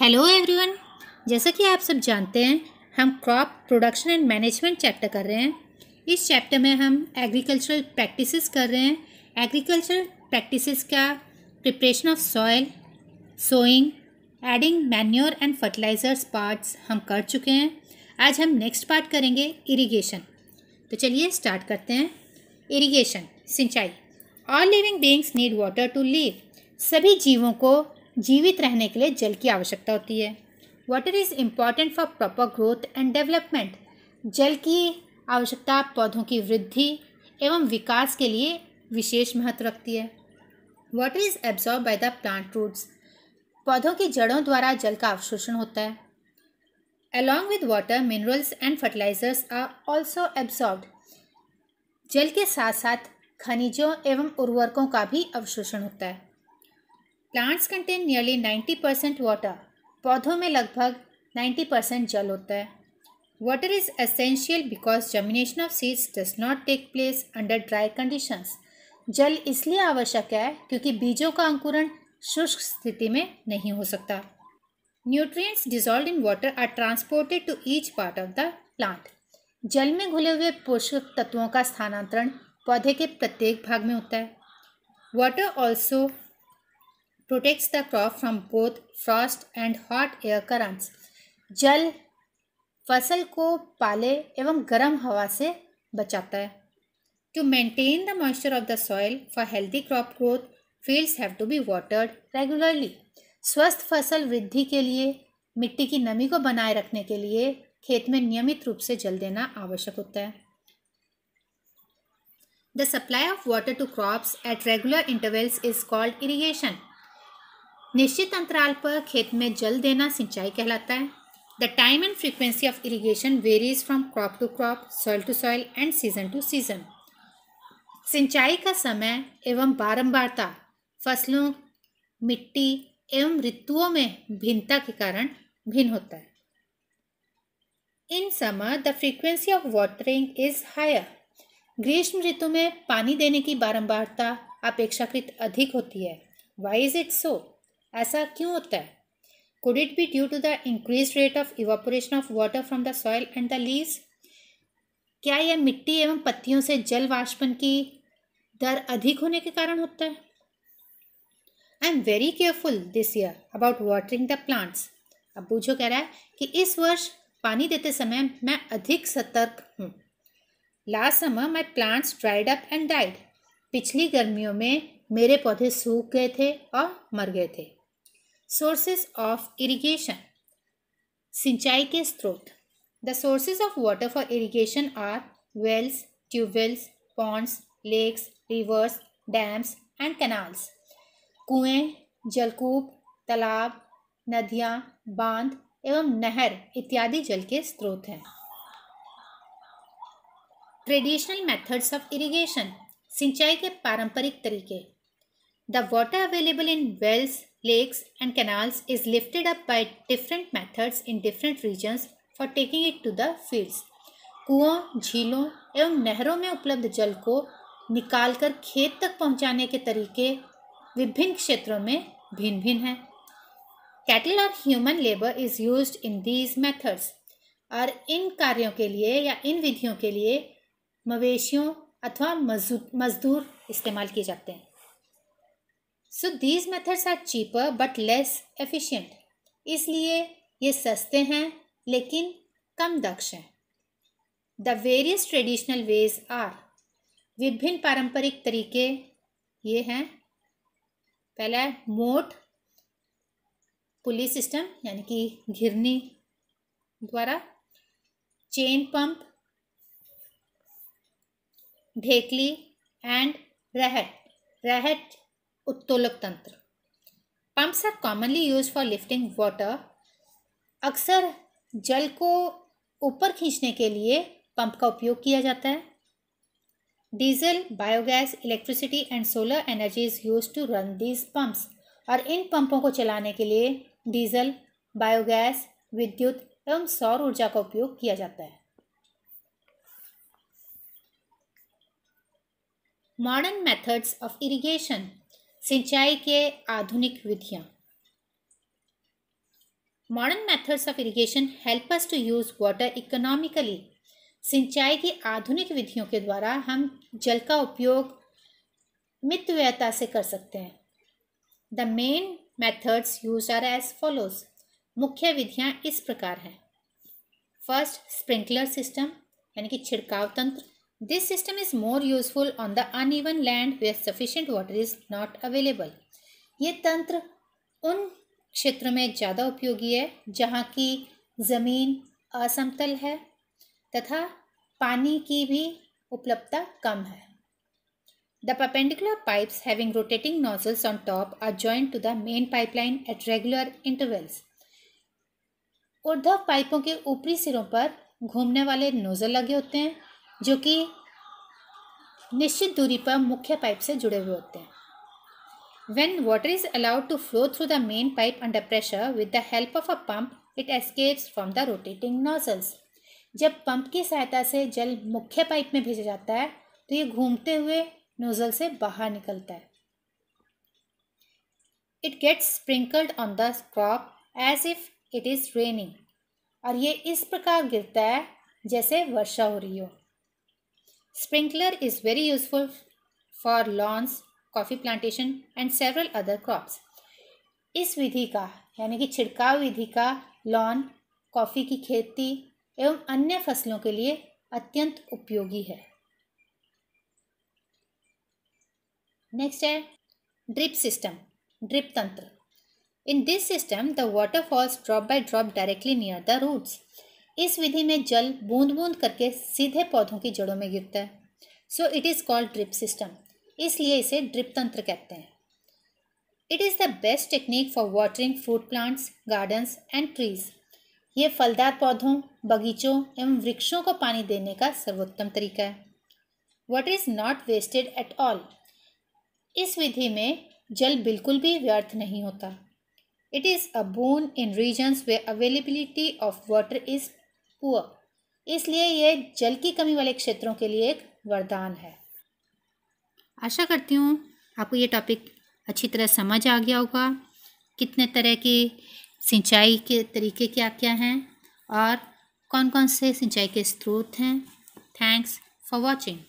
Hello everyone जैसा कि आप सब जानते हैं हम crop production and management chapter कर रहे हैं इस चैप्टर में हम एग्रीकल्चरल प्रैक्टिसेस कर रहे हैं एग्रीकल्चरल प्रैक्टिसेस का preparation of soil sowing adding manure and fertilisers parts हम कर चुके हैं आज हम नेक्स्ट पार्ट करेंगे इरीगेशन तो चलिए स्टार्ट करते हैं इरीगेशन सिंचाई all living beings need water to live सभी जीवों को जीवित रहने के लिए जल की आवश्यकता होती है water is important for proper growth and development जल की आवश्यकता पौधों की वृद्धि एवं विकास के लिए विशेष महत्व रखती है water is absorb by the plant roots पौधों की जड़ों द्वारा जल का अवशोषण होता है along with water minerals and fertilisers are also absorb जल के साथ साथ खनिजों एवं उर्वरकों का भी अवशोषण होता है plants contain nearly 90 percent water पौधों में लगभग 90 परसेंट जल होता है water is essential because germination of seeds does not take place under dry conditions जल इसलिए आवश्यक है क्योंकि बीजों का अंकुरण शुष्क स्थिति में नहीं हो सकता nutrients dissolve in water are transported to each part of the plant जल में घुले हुए पोषक तत्वों का स्थानांतरण पौधे के प्रत्येक भाग में होता है water also protects the crop from both frost and hot air currents. जल फसल को पाले एवं गर्म हवा से बचाता है to maintain the moisture of the soil for healthy crop growth fields have to be watered regularly स्वस्थ फसल वृद्धि के लिए मिट्टी की नमी को बनाए रखने के लिए खेत में नियमित रूप से जल देना आवश्यक होता है the supply of water to crops at regular intervals is called irrigation निश्चित अंतराल पर खेत में जल देना सिंचाई कहलाता है the time and frequency of irrigation varies from crop to crop soil to soil and season to season सिंचाई का समय एवं बारंबारता फसलों मिट्टी एवं ऋतुओं में भिन्नता के कारण भिन्न होता है in summer the frequency of watering is higher ग्रीष्म ऋतु में पानी देने की बारंबारता अपेक्षाकृत अधिक होती है वाई इज इट सो ऐसा क्यों होता है could it be due to the increase rate of evaporation of water from the soil and the leaves क्या यह मिट्टी एवं पत्तियों से जल वाष्पन की दर अधिक होने के कारण होता है I am very careful this year about watering the plants अब बूझो कह रहा है कि इस वर्ष पानी देते समय मैं अधिक सतर्क हूँ last summer my plants dried up and died पिछली गर्मियों में मेरे पौधे सूख गए थे और मर गए थे सोर्सेस ऑफ irrigation सिंचाई के स्रोत the sources of water for irrigation are wells tubewells ponds lakes rivers dams and canals कुएं जलकूप तालाब नदियाँ बांध एवं नहर इत्यादि जल के स्रोत हैं ट्रेडिशनल मेथड्स ऑफ इरिगेशन सिंचाई के पारंपरिक तरीके the water available in wells lakes and canals is lifted up by different methods in different regions for taking it to the fields. कुओं झीलों एवं नहरों में उपलब्ध जल को निकालकर खेत तक पहुंचाने के तरीके विभिन्न क्षेत्रों में भिन्न भिन्न हैं कैटल और human labour is use in these methods और इन कार्यों के लिए या इन विधियों के लिए मवेशियों अथवा मजदूर इस्तेमाल किए जाते हैं so these methods are cheaper but less efficient इसलिए ये सस्ते हैं लेकिन कम दक्ष हैं the various traditional ways are विभिन्न पारंपरिक तरीके ये हैं पहला है मोट पुलिस सिस्टम यानी कि घिरनी द्वारा चेन पंप ढेकली एंड रहट रहट उत्तोलक तंत्र pumps are commonly use for lifting water अक्सर जल को ऊपर खींचने के लिए पंप का उपयोग किया जाता है diesel biogas electricity and solar energy is use to run these pumps और इन पंपों को चलाने के लिए डीजल बायोगैस विद्युत एवं सौर ऊर्जा का उपयोग किया जाता है मॉडर्न मेथड्स ऑफ इरिगेशन सिंचाई के आधुनिक विधियाँ modern methods of irrigation help us to use water economically सिंचाई की आधुनिक विधियों के द्वारा हम जल का उपयोग मितव्यता से कर सकते हैं the main methods use are as follows मुख्य विधियाँ इस प्रकार हैं फर्स्ट स्प्रिंकलर सिस्टम यानी कि छिड़काव तंत्र This system is more useful on the uneven land where sufficient water is not available ये तंत्र उन क्षेत्रों में ज़्यादा उपयोगी है जहाँ की जमीन असमतल है तथा पानी की भी उपलब्धता कम है the perpendicular pipe having rotating nozzles on top are joint to the main pipeline at regular intervals उर्धव पाइपों के ऊपरी सिरों पर घूमने वाले नोजल लगे होते हैं जो कि निश्चित दूरी पर मुख्य पाइप से जुड़े हुए होते हैं when water is allowed to flow through the main pipe under pressure with the help of a pump it escapes from the rotating nozzles. जब पंप की सहायता से जल मुख्य पाइप में भेजा जाता है तो ये घूमते हुए नोजल से बाहर निकलता है it gets sprinkled on the crop as if it is raining और ये इस प्रकार गिरता है जैसे वर्षा हो रही हो Sprinkler is very useful for lawns, coffee plantation and several other crops. इस विधि का यानी कि छिड़काव विधि का लॉन कॉफ़ी की खेती एवं अन्य फसलों के लिए अत्यंत उपयोगी है नेक्स्ट है ड्रिप सिस्टम ड्रिप तंत्र in this system the water falls drop by drop directly near the roots इस विधि में जल बूंद बूंद करके सीधे पौधों की जड़ों में गिरता है so it is called drip system इसलिए इसे ड्रिप तंत्र कहते हैं it is the best technique for watering fruit plants gardens and trees ये फलदार पौधों बगीचों एवं वृक्षों को पानी देने का सर्वोत्तम तरीका है water is not wasted at all इस विधि में जल बिल्कुल भी व्यर्थ नहीं होता it is a boon in regions where availability of water is poor इसलिए ये जल की कमी वाले क्षेत्रों के लिए एक वरदान है आशा करती हूँ आपको ये टॉपिक अच्छी तरह समझ आ गया होगा कितने तरह के सिंचाई के तरीके क्या क्या हैं और कौन कौन से सिंचाई के स्रोत हैं थैंक्स फॉर वॉचिंग